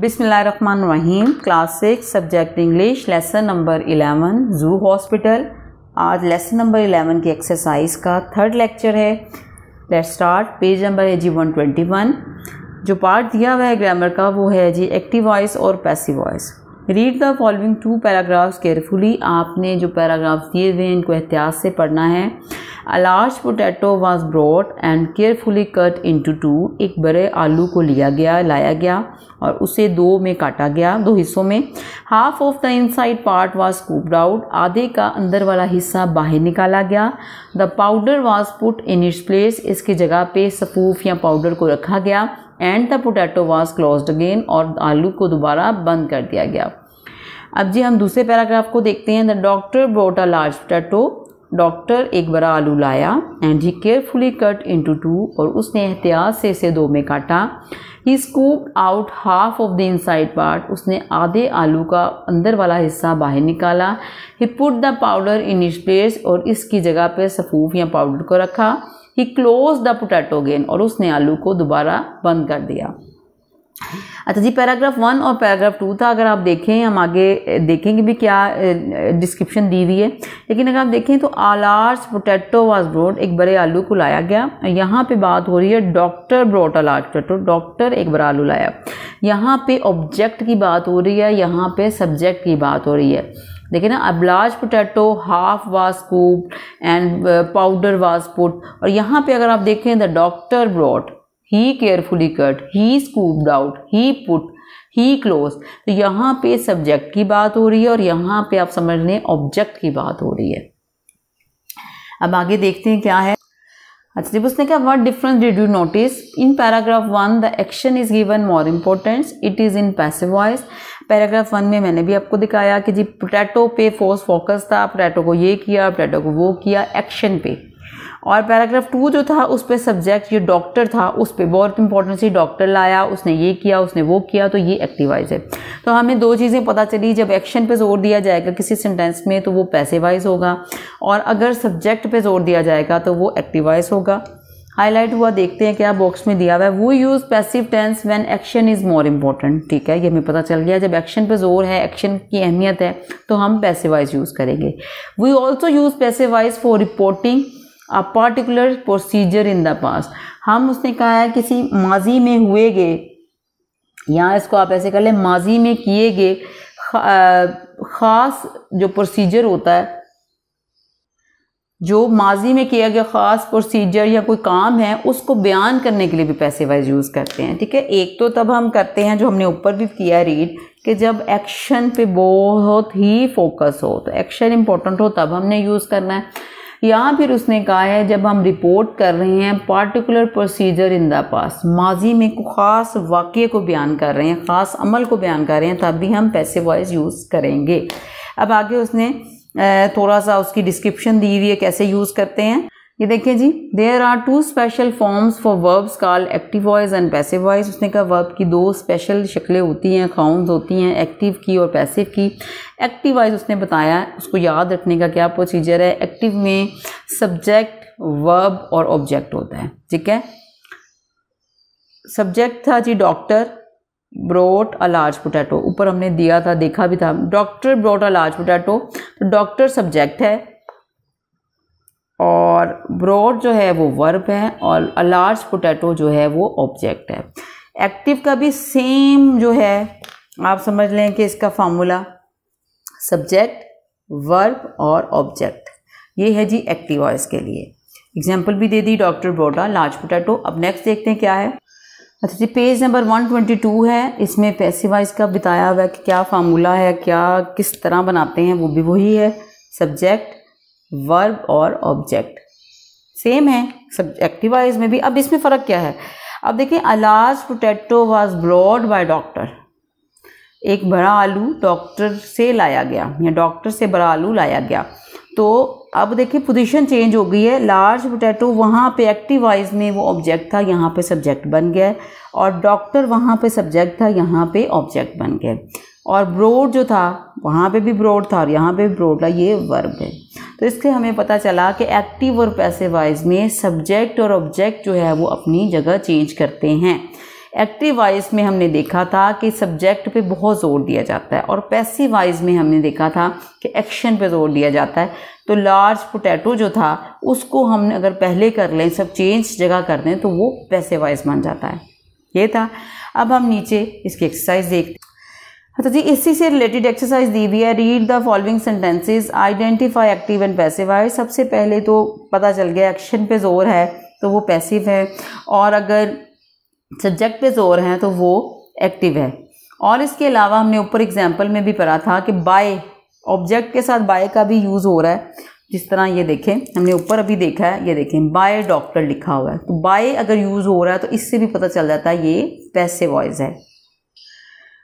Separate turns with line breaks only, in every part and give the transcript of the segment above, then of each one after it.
बिसमान रहीम class six subject English lesson number eleven zoo hospital आज lesson number eleven की exercise का third lecture है लेट स्टार्ट पेज नंबर है जी वन ट्वेंटी वन जो पार्ट दिया हुआ है ग्रामर का वो है जी एक्टिव वॉइस और passive voice read the following two paragraphs carefully आपने जो पैराग्राफ्स दिए हुए हैं इनको एहतियात से पढ़ना है A potato potato was and carefully cut in two two एक बड़े आलू को लिया गया लाया गया और उसे दो में काटा गया दो हिस्सों में half of the inside part was scooped out आधे का अंदर वाला हिस्सा बाहर निकाला गया the powder was put in its place इसकी जगह पे सफूफ या पाउडर को रखा गया and the potato was close again और आलू को दोबारा बंद कर दिया गया अब जी हम दूसरे पैराग्राफ को देखते हैं the doctor brought a large potato doctor एक बड़ा आलू लाया and he carefully cut in two और उसने एहतियात से इसे दो में काटा he scoop out half of the inside part उसने आधे आलू का अंदर वाला हिस्सा बाहर निकाला he put the powder in its place और इसकी जगह पर सफूफ या पाउडर को रखा he close the potato again और उसने आलू को दोबारा बंद कर दिया अच्छा जी पैराग्राफ वन और पैराग्राफ टू था अगर आप देखें हम आगे देखेंगे भी क्या डिस्क्रिप्शन दी हुई है लेकिन अगर आप देखें तो आलार्स पोटैटो वाज ब्रोड एक बड़े आलू को लाया गया यहाँ पे बात हो रही है doctor brought a large potato doctor एक बड़ा आलू लाया यहाँ पे ऑब्जेक्ट की बात हो रही है यहाँ पे सब्जेक्ट की बात हो रही है देखिए ना अब large potato half was scoop and powder was put और यहाँ पे अगर आप देखें the doctor brought he carefully cut he scooped out he put he close तो यहाँ पे सब्जेक्ट की बात हो रही है और यहाँ पे आप समझ लें ऑब्जेक्ट की बात हो रही है अब आगे देखते हैं क्या है अच्छा जब उसने कहा what difference did you notice in paragraph one the action is given more importance it is in passive voice paragraph one में मैंने भी आपको दिखाया कि जी पोटैटो पे फोर्स फोकस था पोटैटो को ये किया पोटैटो को वो किया एक्शन पे और पैराग्राफ टू जो था उस पर सब्जेक्ट ये डॉक्टर था उस पर बहुत इंपॉर्टेंट सी डॉक्टर लाया उसने ये किया उसने वो किया तो ये एक्टिवाइज है तो हमें दो चीज़ें पता चली जब एक्शन पे जोर दिया जाएगा किसी सेंटेंस में तो वो पैसेवाइज होगा और अगर सब्जेक्ट पे जोर दिया जाएगा तो वो एक्टिवाइज होगा हाईलाइट हुआ देखते हैं क्या बॉक्स में दिया हुआ है वो use passive tense when action is more important ठीक है ये हमें पता चल गया जब एक्शन पे जोर है एक्शन की अहमियत है तो हम वाइज यूज़ करेंगे we also use wise for reporting a particular procedure in the past हम उसने कहा है किसी माजी में हुए गए या इसको आप ऐसे कर लें माजी में किए गए ख़ास जो प्रोसीजर होता है जो माजी में किया गया ख़ास प्रोसीजर या कोई काम है उसको बयान करने के लिए भी पैसे वाइज यूज़ करते हैं ठीक है एक तो तब हम करते हैं जो हमने ऊपर भी किया रीड कि जब एक्शन पे बहुत ही फोकस हो तो एक्शन इम्पोर्टेंट हो तब हमने यूज़ करना है या फिर उसने कहा है जब हम रिपोर्ट कर रहे हैं particular procedure in the past माजी में को ख़ास वाक्य को बयान कर रहे हैं ख़ास अमल को बयान कर रहे हैं तब भी हम पैसे वॉइस यूज़ करेंगे अब आगे उसने थोड़ा सा उसकी डिस्क्रिप्शन दी हुई है कैसे यूज़ करते हैं ये देखिए जी there are two special forms for verbs call active voice and passive voice उसने कहा वर्ब की दो स्पेशल शक्लें होती हैं खाउंस होती हैं एक्टिव की और पैसिव की एक्टिव वॉइस उसने बताया उसको याद रखने का क्या प्रोसीजर है एक्टिव में सब्जेक्ट वर्ब और ऑब्जेक्ट होता है ठीक है सब्जेक्ट था जी doctor brought a large potato ऊपर हमने दिया था देखा भी था doctor brought a large potato तो डॉक्टर सब्जेक्ट है और ब्रॉड जो है वो वर्ब है और अ लार्ज पोटैटो जो है वो ऑब्जेक्ट है एक्टिव का भी सेम जो है आप समझ लें कि इसका फार्मूला सब्जेक्ट वर्ब और ऑब्जेक्ट ये है जी एक्टिव वॉइस के लिए एग्जाम्पल भी दे दी डॉक्टर ब्रोडा लार्ज पोटैटो अब नेक्स्ट देखते हैं क्या है अच्छा जी पेज नंबर 122 है इसमें पैसिव वॉइस का बताया हुआ है कि क्या फार्मूला है क्या किस तरह बनाते हैं वो भी वही है सब्जेक्ट वर्ब और ऑब्जेक्ट सेम है सब्जेक्टिव वाइज में भी अब इसमें फ़र्क क्या है अब देखिए a large potato was brought by doctor एक बड़ा आलू डॉक्टर से लाया गया या डॉक्टर से बड़ा आलू लाया गया तो अब देखिए पोजीशन चेंज हो गई है लार्ज पोटैटो वहाँ पे एक्टिव वाइज में वो ऑब्जेक्ट था यहाँ पे सब्जेक्ट बन गया और डॉक्टर वहाँ पे सब्जेक्ट था यहाँ पे ऑब्जेक्ट बन गया और ब्रोड जो था वहाँ पे भी ब्रोड था और यहाँ पे भी ब्रोड था ये वर्ब है तो इससे हमें पता चला कि एक्टिव और पैसे वाइज में सब्जेक्ट और ऑब्जेक्ट जो है वो अपनी जगह चेंज करते हैं एक्टिव वाइज में हमने देखा था कि सब्जेक्ट पे बहुत जोर दिया जाता है और पैसिव वाइज में हमने देखा था कि एक्शन पे जोर दिया जाता है तो लार्ज पोटैटो जो था उसको हम अगर पहले कर लें सब चेंज जगह कर दें तो वो पैसे वाइज बन जाता है ये था अब हम नीचे इसकी एक्सरसाइज देखते हैं अच्छा जी इसी से रिलेटेड एक्सरसाइज दी हुई है read the following sentences identify active and passive आए सबसे पहले तो पता चल गया एक्शन पे जोर है तो वो पैसिव है और अगर सब्जेक्ट पे जोर है तो वो एक्टिव है और इसके अलावा हमने ऊपर एग्जाम्पल में भी पढ़ा था कि बाय ऑब्जेक्ट के साथ बाय का भी यूज़ हो रहा है जिस तरह ये देखें हमने ऊपर अभी देखा है ये देखें बाय डॉक्टर लिखा हुआ है तो बाय अगर यूज़ हो रहा है तो इससे भी पता चल जाता है ये पैसे वॉइस है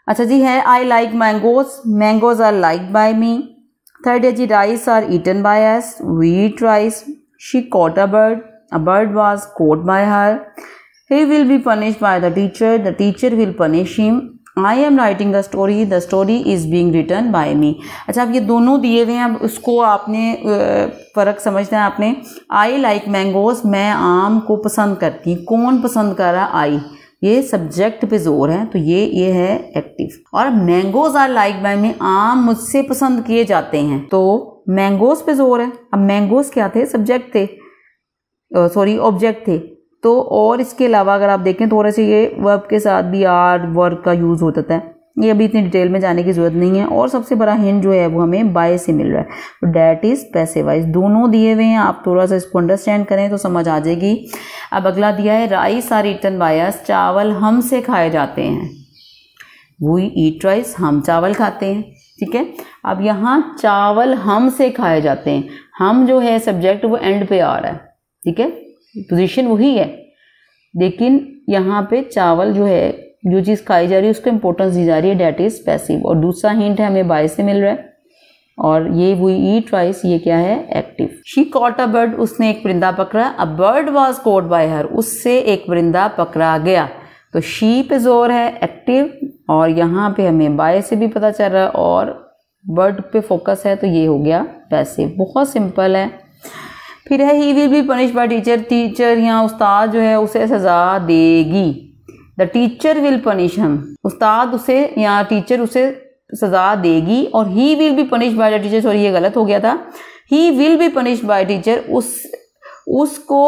अच्छा जी है I like mangoes mangoes are like by me third है जी rice are eaten by us we eat rice she caught a bird a bird was caught by her he will be punish by the teacher the teacher will punish him I am writing the story the story is being written by me अच्छा अब ये दोनों दिए हुए हैं अब उसको आपने फ़र्क समझना है आपने आई लाइक मैंगोज मैं आम को पसंद करती कौन पसंद कर रहा आई ये सब्जेक्ट पे जोर है तो ये ये है एक्टिव और mangoes are like by me आम मुझसे पसंद किए जाते हैं तो मैंगोज पे जोर है अब मैंगोज क्या थे सब्जेक्ट थे सॉरी uh, ऑब्जेक्ट थे तो और इसके अलावा अगर आप देखें थोड़े से ये वर्ब के साथ भी आर वर्क का यूज़ हो जाता है ये अभी इतनी डिटेल में जाने की ज़रूरत नहीं है और सबसे बड़ा हिंट जो है वो हमें बाय से मिल रहा है डैट तो इज़ पैसे वाइज दोनों दिए हुए हैं आप थोड़ा सा इसको अंडरस्टैंड करें तो समझ आ जाएगी अब अगला दिया है राइस आर इटन बायस चावल हमसे खाए जाते हैं वो ईट राइस हम चावल खाते हैं ठीक है अब यहाँ चावल हम से खाए जाते हैं हम जो है सब्जेक्ट वो एंड पे आ रहा है ठीक है पोजिशन वही है लेकिन यहाँ पे चावल जो है जो चीज़ खाई जा रही है उसको इंपॉर्टेंस दी जा रही है डैट इज़ पैसिव और दूसरा हिंट है हमें बाय से मिल रहा है और ये वो ईट राइस ये क्या है active she caught a bird उसने एक परिंदा पकड़ा a bird was caught by her उससे एक परिंदा पकड़ा गया तो शी पे जोर है एक्टिव और यहाँ पे हमें बाय से भी पता चल रहा है और बर्ड पे फोकस है तो ये हो गया पैसिव बहुत सिंपल है फिर है he will be punish by teacher teacher या उस्ताद जो है उसे सज़ा देगी टीचर विल पनिश हम उस्ताद उसे या टीचर उसे सजा देगी और he will be punish by the teacher sorry ये गलत हो गया था he will be punish by teacher उस उसको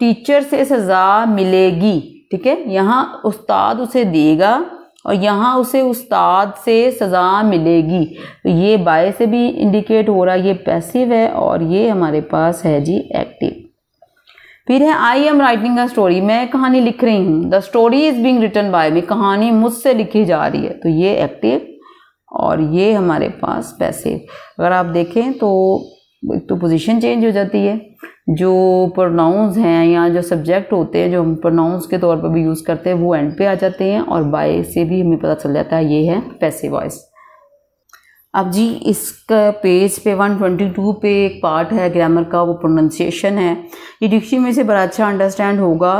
टीचर से सज़ा मिलेगी ठीक है यहाँ उस्ताद उसे देगा और यहाँ उसे उस्ताद से सज़ा मिलेगी तो ये बाय से भी इंडिकेट हो रहा है ये पैसिव है और ये हमारे पास है जी एक्टिव फिर है I am writing a story मैं कहानी लिख रही हूँ the story is being written by me कहानी मुझसे लिखी जा रही है तो ये एक्टिव और ये हमारे पास पैसे अगर आप देखें तो एक तो पोजीशन चेंज हो जाती है जो प्रोनाउंस हैं या जो सब्जेक्ट होते हैं जो हम प्रोनाउंस के तौर पर भी यूज़ करते हैं वो एंड पे आ जाते हैं और बाय से भी हमें पता चल जाता है ये है पैसे वॉइस अब जी इसका पेज पे 122 पे एक पार्ट है ग्रामर का वो प्रोनंसिएशन है ये डिक्शनरी में से बड़ा अच्छा अंडरस्टैंड होगा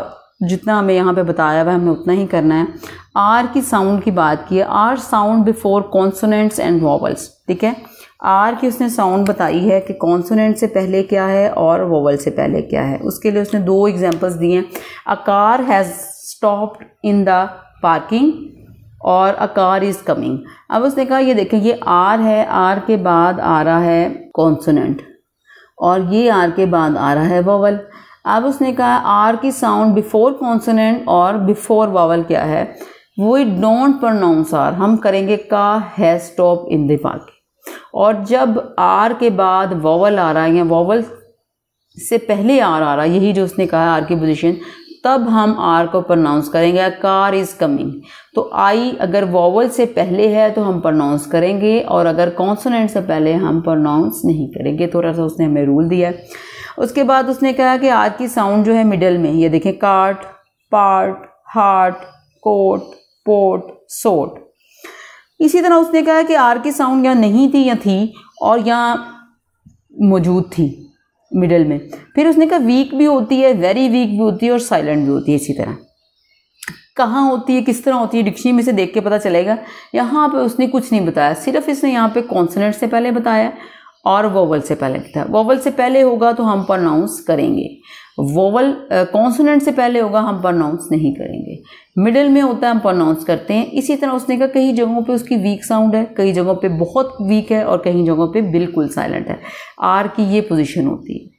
जितना हमें यहाँ पे बताया हुआ है हमें उतना ही करना है आर की साउंड की बात की है R sound before consonants and vowels ठीक है आर की उसने साउंड बताई है कि कॉन्सोनेंट से पहले क्या है और वोवल से पहले क्या है उसके लिए उसने दो एग्जाम्पल्स दिए हैं a car has stopped in the parking और अ कार इज़ कमिंग अब उसने कहा ये देखें ये आर है आर के बाद आ रहा है कॉन्सोनेंट और ये आर के बाद आ रहा है वॉवल अब उसने कहा आर की साउंड बिफोर कॉन्सोनेंट और बिफोर वावल क्या है वी डोंट प्रोनाउंस आर हम करेंगे का है स्टॉप इन दिमाग और जब आर के बाद वॉवल आ रहा है या वॉवल से पहले आर आ रहा है यही जो उसने कहा आर की पोजीशन तब हम आर को प्रोनाउंस करेंगे कार इज़ कमिंग तो आई अगर वॉवल से पहले है तो हम प्रोनाउंस करेंगे और अगर कॉन्सोनेंट से पहले हम प्रोनाउंस नहीं करेंगे थोड़ा सा उसने हमें रूल दिया उसके बाद उसने कहा कि आर की साउंड जो है मिडल में ये देखें cart part heart court port sort इसी तरह उसने कहा कि आर की साउंड यहाँ नहीं थी या थी और यहाँ मौजूद थी मिडल में फिर उसने कहा वीक भी होती है वेरी वीक भी होती है और साइलेंट भी होती है इसी तरह कहाँ होती है किस तरह होती है डिक्शनरी में से देख के पता चलेगा यहाँ पे उसने कुछ नहीं बताया सिर्फ इसने यहाँ पे कॉन्सनेंट से पहले बताया और वोवल से पहले बताया वोवल से पहले होगा तो हम प्रनाउंस करेंगे वोवल कॉन्सोनेंट से पहले होगा हम प्रोनाउंस नहीं करेंगे मिडिल में होता है हम प्रोनाउंस करते हैं इसी तरह उसने कहा कई जगहों पे उसकी वीक साउंड है कई जगहों पे बहुत वीक है और कई जगहों पे बिल्कुल साइलेंट है आर की ये पोजीशन होती है